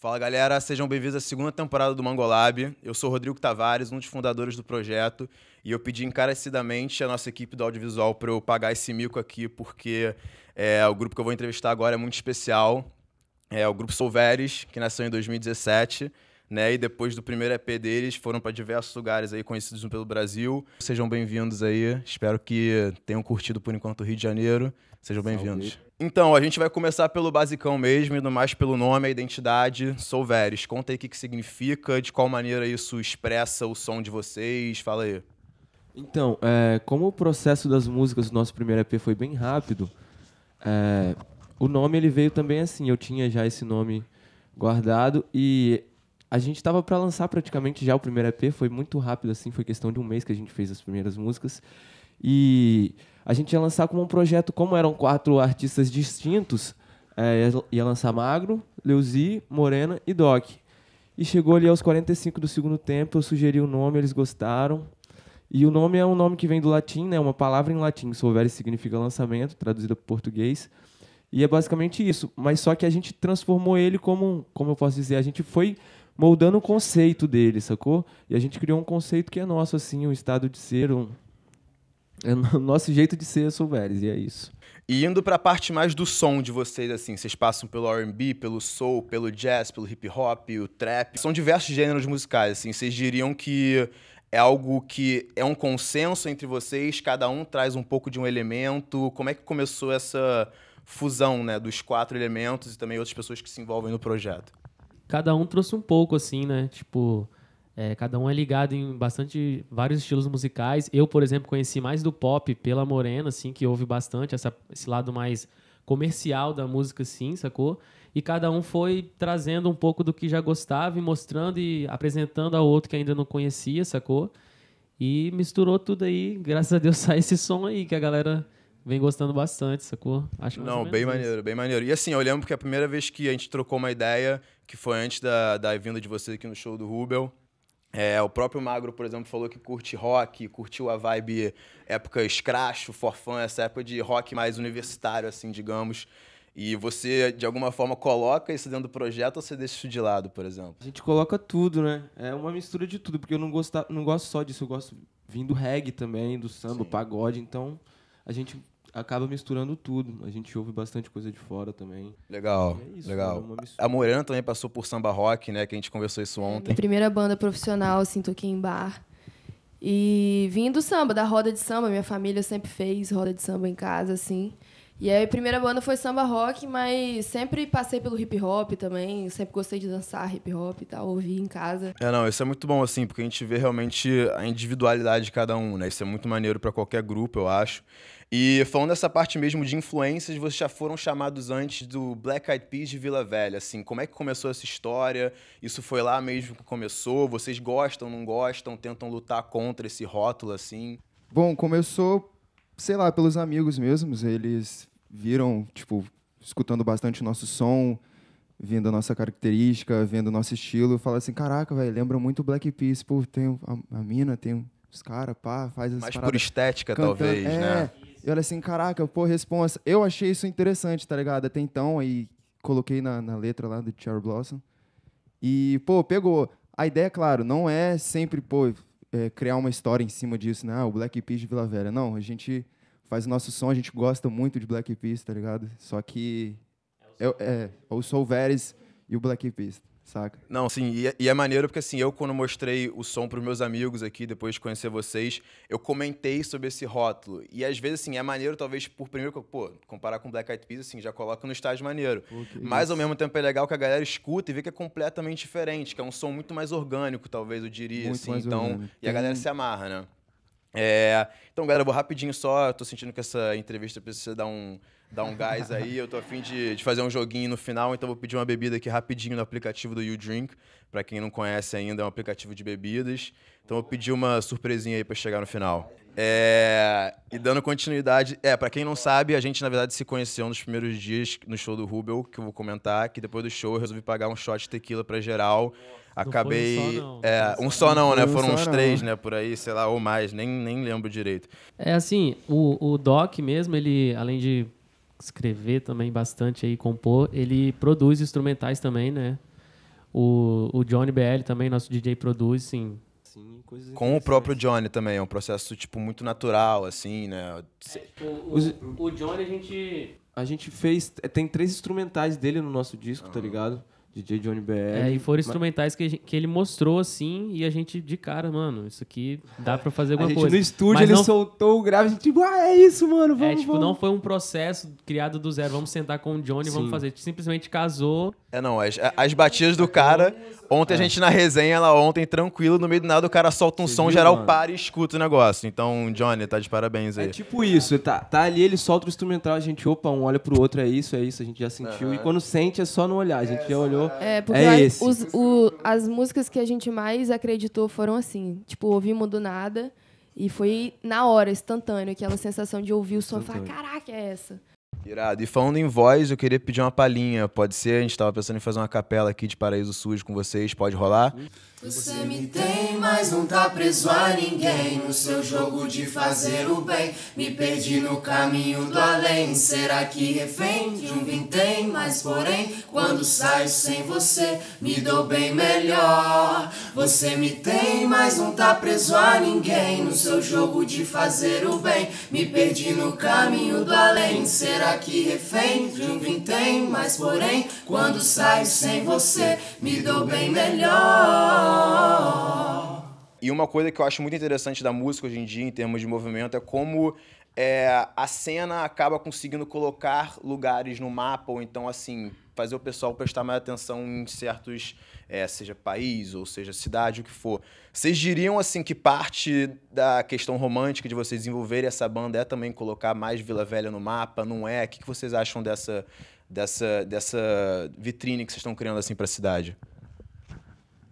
Fala galera, sejam bem-vindos à segunda temporada do Mangolab. Eu sou Rodrigo Tavares, um dos fundadores do projeto, e eu pedi encarecidamente a nossa equipe do audiovisual para eu pagar esse mico aqui, porque é, o grupo que eu vou entrevistar agora é muito especial. É o grupo Solveres, que nasceu em 2017 né? E depois do primeiro EP deles, foram para diversos lugares aí conhecidos pelo Brasil. Sejam bem-vindos aí. Espero que tenham curtido por enquanto o Rio de Janeiro. Sejam bem-vindos. Então, a gente vai começar pelo basicão mesmo, indo mais pelo nome, a identidade. Sou Veres. Conta aí o que, que significa, de qual maneira isso expressa o som de vocês. Fala aí. Então, é, como o processo das músicas do nosso primeiro EP foi bem rápido, é, o nome ele veio também assim. Eu tinha já esse nome guardado e a gente estava para lançar praticamente já o primeiro EP, foi muito rápido assim, foi questão de um mês que a gente fez as primeiras músicas. E a gente ia lançar como um projeto, como eram quatro artistas distintos, é, ia lançar Magro, Leuzi, Morena e Doc. E chegou ali aos 45 do segundo tempo, eu sugeri o um nome, eles gostaram. E o nome é um nome que vem do latim, né? Uma palavra em latim, Solvere significa lançamento, traduzida para português. E é basicamente isso. Mas só que a gente transformou ele como, como eu posso dizer, a gente foi moldando o conceito dele, sacou? E a gente criou um conceito que é nosso, assim, um estado de ser, um... É o nosso jeito de ser souberes, e é isso. E indo para a parte mais do som de vocês, assim, vocês passam pelo R&B, pelo soul, pelo jazz, pelo hip hop, o trap. São diversos gêneros musicais, assim. Vocês diriam que é algo que é um consenso entre vocês, cada um traz um pouco de um elemento. Como é que começou essa fusão, né, dos quatro elementos e também outras pessoas que se envolvem no projeto? cada um trouxe um pouco, assim, né? Tipo, é, cada um é ligado em bastante vários estilos musicais. Eu, por exemplo, conheci mais do pop pela Morena, assim, que houve bastante essa, esse lado mais comercial da música, assim, sacou? E cada um foi trazendo um pouco do que já gostava e mostrando e apresentando ao outro que ainda não conhecia, sacou? E misturou tudo aí. Graças a Deus sai esse som aí que a galera vem gostando bastante, sacou? Acho Não, bem maneiro, bem maneiro. E assim, eu lembro que a primeira vez que a gente trocou uma ideia, que foi antes da, da vinda de você aqui no show do Rubel, é, o próprio Magro, por exemplo, falou que curte rock, curtiu a vibe época escracho, forfã, essa época de rock mais universitário, assim, digamos. E você, de alguma forma, coloca isso dentro do projeto ou você deixa isso de lado, por exemplo? A gente coloca tudo, né? É uma mistura de tudo, porque eu não, gosta, não gosto só disso, eu gosto vindo do reggae também, do samba, Sim. pagode, então a gente acaba misturando tudo. A gente ouve bastante coisa de fora também. Legal, é isso, legal. É a Morena também passou por samba rock, né? Que a gente conversou isso ontem. É, primeira banda profissional, assim, toquei em bar. E vim do samba, da roda de samba. Minha família sempre fez roda de samba em casa, assim. E aí, a primeira banda foi samba rock, mas sempre passei pelo hip hop também, sempre gostei de dançar hip hop e tal, ouvir em casa. É, não, isso é muito bom, assim, porque a gente vê realmente a individualidade de cada um, né? Isso é muito maneiro para qualquer grupo, eu acho. E falando dessa parte mesmo de influências, vocês já foram chamados antes do Black Eyed Peas de Vila Velha, assim, como é que começou essa história? Isso foi lá mesmo que começou? Vocês gostam, não gostam, tentam lutar contra esse rótulo, assim? Bom, começou sei lá, pelos amigos mesmos, eles viram, tipo, escutando bastante o nosso som, vendo a nossa característica, vendo o nosso estilo, fala assim, caraca, velho, lembra muito Black Peas, pô, tem a, a mina, tem os caras, pá, faz as Mais por estética, cantando. talvez, é, né? E olha assim, caraca, pô, responsa. Eu achei isso interessante, tá ligado? Até então, aí coloquei na, na letra lá do Cherry Blossom. E, pô, pegou. A ideia, claro, não é sempre, pô, é, criar uma história em cima disso, né? Ah, o Black Peas de Vila Velha. Não, a gente faz o nosso som, a gente gosta muito de Black Peas, tá ligado? Só que é, é, é o Soul Veres e o Black Peas. Saca? Não, sim, e, é, e, é maneiro porque assim, eu quando mostrei o som pros meus amigos aqui, depois de conhecer vocês, eu comentei sobre esse rótulo. E às vezes, assim, é maneiro, talvez, por primeiro, pô, comparar com Black Eyed Peas, assim, já coloca no estágio maneiro. Okay, Mas isso. ao mesmo tempo é legal que a galera escuta e vê que é completamente diferente, que é um som muito mais orgânico, talvez, eu diria, muito assim. então, orgânico. e a galera se amarra, né? É, então, galera, vou rapidinho só, tô sentindo que essa entrevista precisa dar um dar um gás aí. Eu tô afim de, de fazer um joguinho no final, então vou pedir uma bebida aqui rapidinho no aplicativo do You Drink Para quem não conhece ainda, é um aplicativo de bebidas. Então vou pedir uma surpresinha aí para chegar no final. É, e dando continuidade, é, para quem não sabe, a gente na verdade se conheceu nos primeiros dias no show do Rubel, que eu vou comentar, que depois do show eu resolvi pagar um shot de tequila para geral. Acabei. Não foi um só não, é, um só não né? Foram uns três, né? Por aí, sei lá, ou mais, nem, nem lembro direito. É assim, o, o Doc mesmo, ele, além de escrever também bastante aí, compor. Ele produz instrumentais também, né? O, o Johnny BL também, nosso DJ, produz, sim. sim com o próprio Johnny também, é um processo, tipo, muito natural, assim, né? É, tipo, o, o, o, Johnny, a gente... A gente fez... Tem três instrumentais dele no nosso disco, uhum. tá ligado? DJ Johnny BR. É, e foram instrumentais que, que ele mostrou assim, e a gente de cara, mano, isso aqui dá pra fazer alguma a gente coisa. No estúdio Mas ele não... soltou o grave, a gente, tipo, ah, é isso, mano, é, vamos. É, tipo, vamos. não foi um processo criado do zero, vamos sentar com o Johnny, vamos fazer. Simplesmente casou. É, não, as, as batidas do cara. Ontem é. a gente na resenha, lá ontem, tranquilo, no meio do nada, o cara solta um Você som, viu, geral mano? para e escuta o negócio. Então, Johnny, tá de parabéns é aí. É tipo isso, tá, tá ali, ele solta o instrumental, a gente, opa, um olha pro outro, é isso, é isso, a gente já sentiu. Uhum. E quando sente, é só não olhar, a gente é, já olhou. É, é, porque é esse. Os, o, as músicas que a gente mais acreditou foram assim, tipo, ouvimos do nada e foi na hora, instantâneo, aquela sensação de ouvir o som e falar, caraca, é essa. Irado. E falando em voz, eu queria pedir uma palhinha. Pode ser? A gente estava pensando em fazer uma capela aqui de Paraíso Sujo com vocês. Pode rolar? Sim. Você me tem, mas não tá preso a ninguém. No seu jogo de fazer o bem, me perdi no caminho do além. Será que refém de um vintém? Mas, porém, quando saio sem você, me dou bem melhor. Você me tem, mas não tá preso a ninguém. No seu jogo de fazer o bem, me perdi no caminho do além. Será que refém de um vintém? Mas, porém, quando saio sem você, me dou bem melhor. E uma coisa que eu acho muito interessante da música hoje em dia, em termos de movimento, é como é, a cena acaba conseguindo colocar lugares no mapa, ou então, assim, fazer o pessoal prestar mais atenção em certos, é, seja país ou seja cidade, o que for. Vocês diriam, assim, que parte da questão romântica de vocês desenvolverem essa banda é também colocar mais Vila Velha no mapa? Não é? O que vocês acham dessa, dessa, dessa vitrine que vocês estão criando, assim, para a cidade?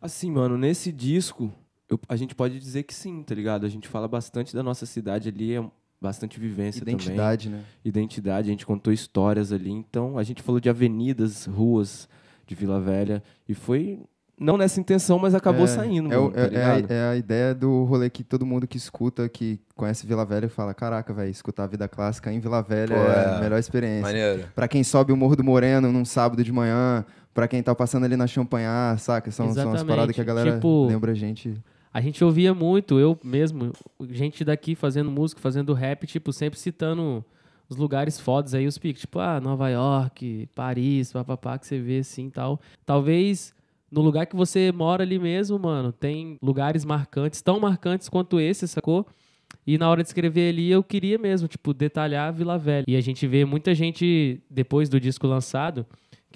Assim, mano, nesse disco, eu, a gente pode dizer que sim, tá ligado? A gente fala bastante da nossa cidade ali, é bastante vivência Identidade, também. Identidade, né? Identidade, a gente contou histórias ali. Então, a gente falou de avenidas, ruas de Vila Velha. E foi não nessa intenção, mas acabou é, saindo. É, tá é, é, é, a ideia do rolê que todo mundo que escuta, que conhece Vila Velha, fala: caraca, velho, escutar a vida clássica em Vila Velha Pô, é a é. melhor experiência. Maneiro. Pra quem sobe o Morro do Moreno num sábado de manhã, para quem tá passando ali na Champanhar, saca? São, são as paradas que a galera tipo, lembra a gente. A gente ouvia muito, eu mesmo, gente daqui fazendo música, fazendo rap, tipo, sempre citando os lugares fodas aí, os picos, tipo, ah, Nova York, Paris, papapá, que você vê assim tal. Talvez no lugar que você mora ali mesmo, mano, tem lugares marcantes, tão marcantes quanto esse, sacou? E na hora de escrever ali, eu queria mesmo, tipo, detalhar a Vila Velha. E a gente vê muita gente, depois do disco lançado,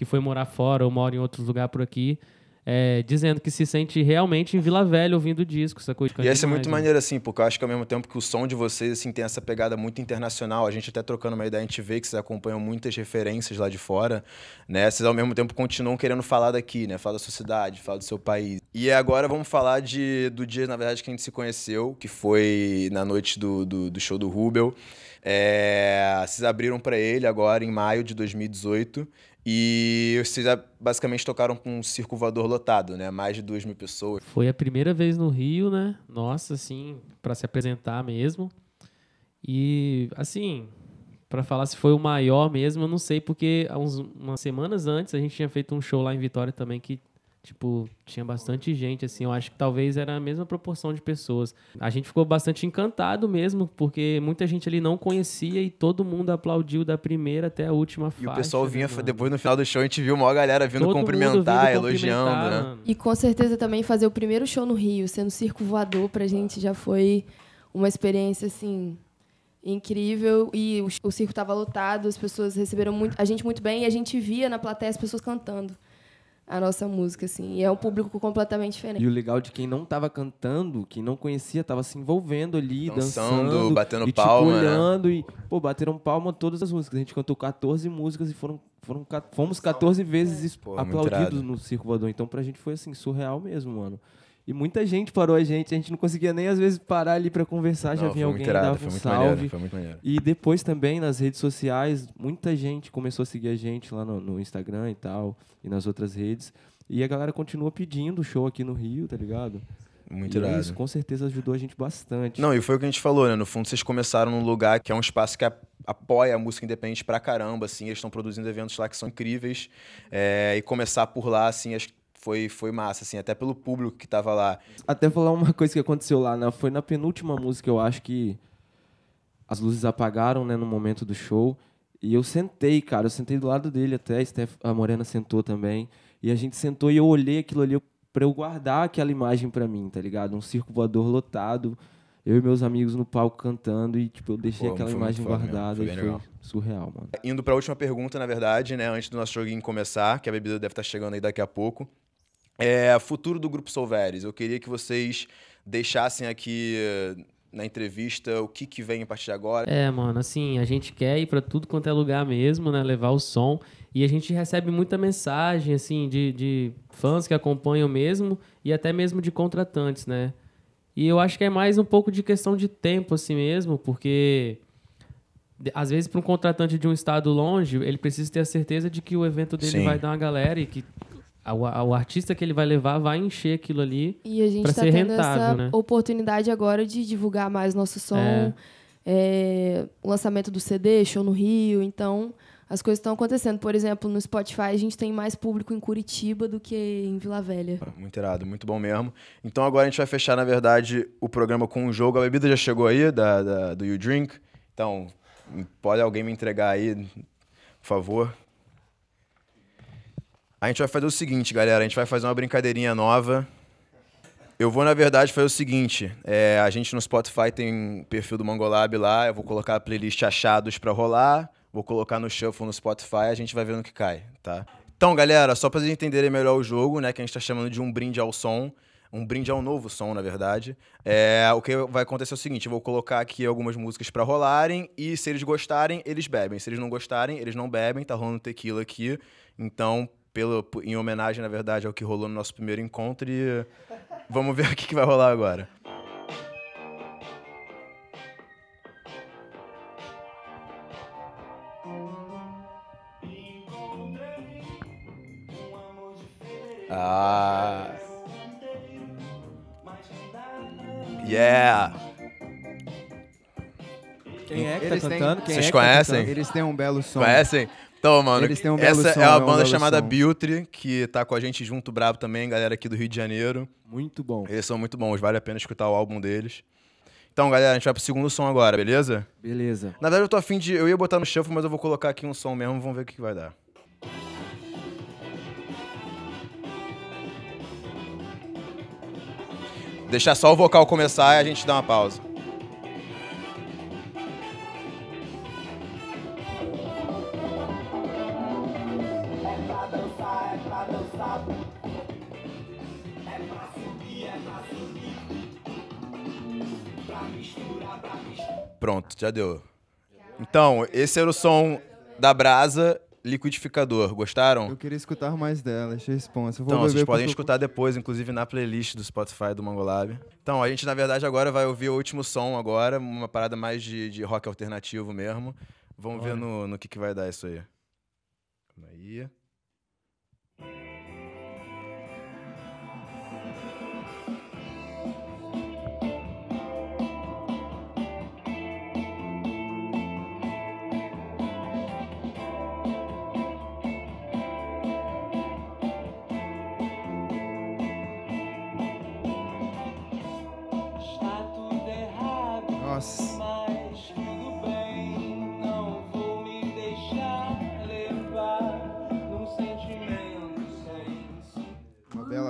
que foi morar fora ou mora em outros lugares por aqui, é, dizendo que se sente realmente em Vila Velha ouvindo o disco, essa coisa. E essa é muito né? maneira, assim, porque eu acho que ao mesmo tempo que o som de vocês assim, tem essa pegada muito internacional, a gente até trocando uma ideia, a gente vê que vocês acompanham muitas referências lá de fora, né? Vocês ao mesmo tempo continuam querendo falar daqui, né? Falar da sua cidade, falar do seu país. E agora vamos falar de, do dia, na verdade, que a gente se conheceu, que foi na noite do, do, do show do Rubel. É, vocês abriram para ele agora em maio de 2018 e vocês basicamente tocaram com um circo voador lotado, né? Mais de duas mil pessoas. Foi a primeira vez no Rio, né? Nossa, assim, para se apresentar mesmo. E, assim, para falar se foi o maior mesmo, eu não sei, porque há uns, umas semanas antes a gente tinha feito um show lá em Vitória também que Tipo, tinha bastante gente, assim. Eu acho que talvez era a mesma proporção de pessoas. A gente ficou bastante encantado mesmo, porque muita gente ali não conhecia e todo mundo aplaudiu da primeira até a última fase. E o pessoal né, vinha, né, depois no final do show, a gente viu uma galera vindo todo cumprimentar, vindo elogiando, né? cumprimentar, né? E com certeza também fazer o primeiro show no Rio, sendo circo voador, pra gente já foi uma experiência, assim, incrível e o, circo estava lotado, as pessoas receberam muito, a gente muito bem e a gente via na plateia as pessoas cantando a nossa música, assim. E é um público completamente diferente. E o legal de quem não estava cantando, quem não conhecia, estava se envolvendo ali, dançando, dançando batendo e, tipo, palma. Tipo, olhando né? e, pô, bateram palma todas as músicas. A gente cantou 14 músicas e foram, foram fomos 14 vezes é. pô, aplaudidos no Circo Voador. Então pra gente foi assim, surreal mesmo, mano. E muita gente parou a gente, a gente não conseguia nem às vezes parar ali para conversar, não, já vinha alguém irado, dava um salve. Maneiro, e depois também nas redes sociais, muita gente começou a seguir a gente lá no, no, Instagram e tal, e nas outras redes. E a galera continua pedindo show aqui no Rio, tá ligado? Muito e irado. Isso com certeza ajudou a gente bastante. Não, e foi o que a gente falou, né? No fundo, vocês começaram num lugar que é um espaço que apoia a música independente pra caramba, assim, eles estão produzindo eventos lá que são incríveis, é, e começar por lá, assim, acho que foi, foi massa, assim, até pelo público que tava lá. Até falar uma coisa que aconteceu lá, né? Foi na penúltima música, eu acho que as luzes apagaram, né, no momento do show. E eu sentei, cara, eu sentei do lado dele até, a, Steph, a Morena sentou também. E a gente sentou e eu olhei aquilo ali para eu guardar aquela imagem para mim, tá ligado? Um circo voador lotado, eu e meus amigos no palco cantando e tipo eu deixei Pô, aquela imagem guardada foi, e foi surreal, mano. Indo para a última pergunta, na verdade, né, antes do nosso joguinho começar, que a bebida deve estar tá chegando aí daqui a pouco. É, futuro do Grupo Solveres. Eu queria que vocês deixassem aqui eh, na entrevista o que, que vem a partir de agora. É, mano, assim, a gente quer ir para tudo quanto é lugar mesmo, né? Levar o som. E a gente recebe muita mensagem, assim, de, de fãs que acompanham mesmo e até mesmo de contratantes, né? E eu acho que é mais um pouco de questão de tempo, assim mesmo, porque às vezes para um contratante de um estado longe, ele precisa ter a certeza de que o evento dele Sim. vai dar uma galera e que o artista que ele vai levar vai encher aquilo ali e a gente tá ser tendo rentável, essa né? oportunidade agora de divulgar mais nosso som é. É, o lançamento do CD show no Rio então as coisas estão acontecendo por exemplo no Spotify a gente tem mais público em Curitiba do que em Vila Velha muito irado muito bom mesmo então agora a gente vai fechar na verdade o programa com um jogo a bebida já chegou aí da, da do You Drink então pode alguém me entregar aí por favor a gente vai fazer o seguinte, galera. A gente vai fazer uma brincadeirinha nova. Eu vou, na verdade, fazer o seguinte. É, a gente no Spotify tem um perfil do Mangolab lá. Eu vou colocar a playlist achados para rolar. Vou colocar no shuffle no Spotify. A gente vai ver no que cai, tá? Então, galera, só para vocês entenderem melhor o jogo, né? Que a gente está chamando de um brinde ao som. Um brinde ao novo som, na verdade. É, o que vai acontecer é o seguinte: eu vou colocar aqui algumas músicas para rolarem e se eles gostarem, eles bebem. Se eles não gostarem, eles não bebem. Tá rolando tequila aqui. Então, pelo, em homenagem, na verdade, ao que rolou no nosso primeiro encontro. E eh, vamos ver o que, que vai rolar agora. Ah. Yeah. Quem é que tá têm- cantando? Quem Vocês é que tá cantando? conhecem? Eles têm um belo som. Conhecem? Então, mano, Eles têm um belo essa é som, é uma um banda chamada som. Biltre, que tá com a gente junto, brabo também, galera aqui do Rio de Janeiro. Muito bom. Eles são muito bons, vale a pena escutar o álbum deles. Então, galera, a gente vai pro segundo som agora, beleza? Beleza. Na verdade, eu tô afim de. Eu ia botar no shuffle, mas eu vou colocar aqui um som mesmo, vamos ver o que, que vai dar. Deixar só o vocal começar e a gente dá uma pausa. Pronto, já deu. Então, esse era o som da brasa liquidificador. Gostaram? Eu queria escutar mais dela, achei responsa. Então, vocês podem escutar depois, inclusive na playlist do Spotify do Mangolab. Então, a gente, na verdade, agora vai ouvir o último som agora, uma parada mais de, de rock alternativo mesmo. Vamos Olha. ver no, no que, que vai dar isso aí. Calma aí.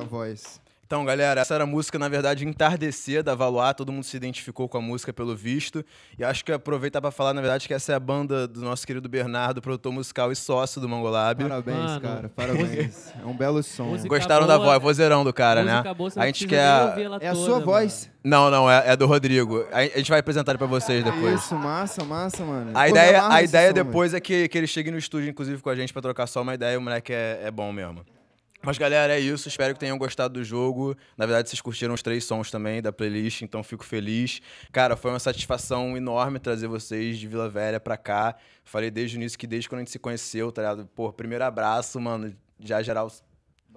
sua voz. Então, galera, essa era a música, na verdade, Entardecer, da Valois. Todo mundo se identificou com a música, pelo visto. E acho que aproveitar para falar, na verdade, que essa é a banda do nosso querido Bernardo, produtor musical e sócio do Mangolab. Parabéns, Mano. cara. Parabéns. é um belo som. Música Gostaram boa, da voz, vozeirão do cara, né? Boa, a gente quer... É a sua voz. Mano. Não, não, é, é, do Rodrigo. A, gente vai apresentar ele pra vocês depois. Isso, massa, massa, mano. A ideia, a ideia som, depois mano. é que, que ele chegue no estúdio, inclusive, com a gente pra trocar só uma ideia. O moleque é, é bom mesmo. Mas galera, é isso. Espero que tenham gostado do jogo. Na verdade, vocês curtiram os três sons também da playlist, então fico feliz. Cara, foi uma satisfação enorme trazer vocês de Vila Velha pra cá. Falei desde o início que desde quando a gente se conheceu, tá ligado? Pô, primeiro abraço, mano. Já geral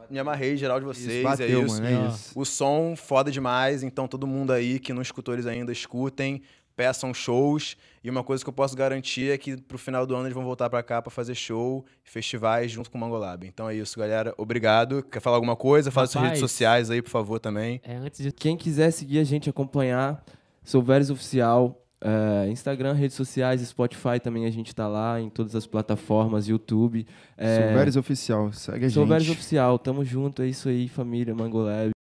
me amarrei geral de vocês, isso, é bateu, é, isso. Mano, é isso. O som foda demais, então todo mundo aí que não escutou eles ainda, escutem peçam shows. E uma coisa que eu posso garantir é que pro final do ano eles vão voltar para cá para fazer show, festivais junto com o Mangolab. Então é isso, galera. Obrigado. Quer falar alguma coisa? Fala suas redes sociais aí, por favor, também. É, antes de quem quiser seguir a gente, acompanhar, Souberes Oficial, eh, Instagram, redes sociais, Spotify também a gente tá lá, em todas as plataformas, YouTube. É... Souberes eh, Oficial, segue a sou gente. Souberes Oficial, tamo junto, é isso aí, família, Mangolab.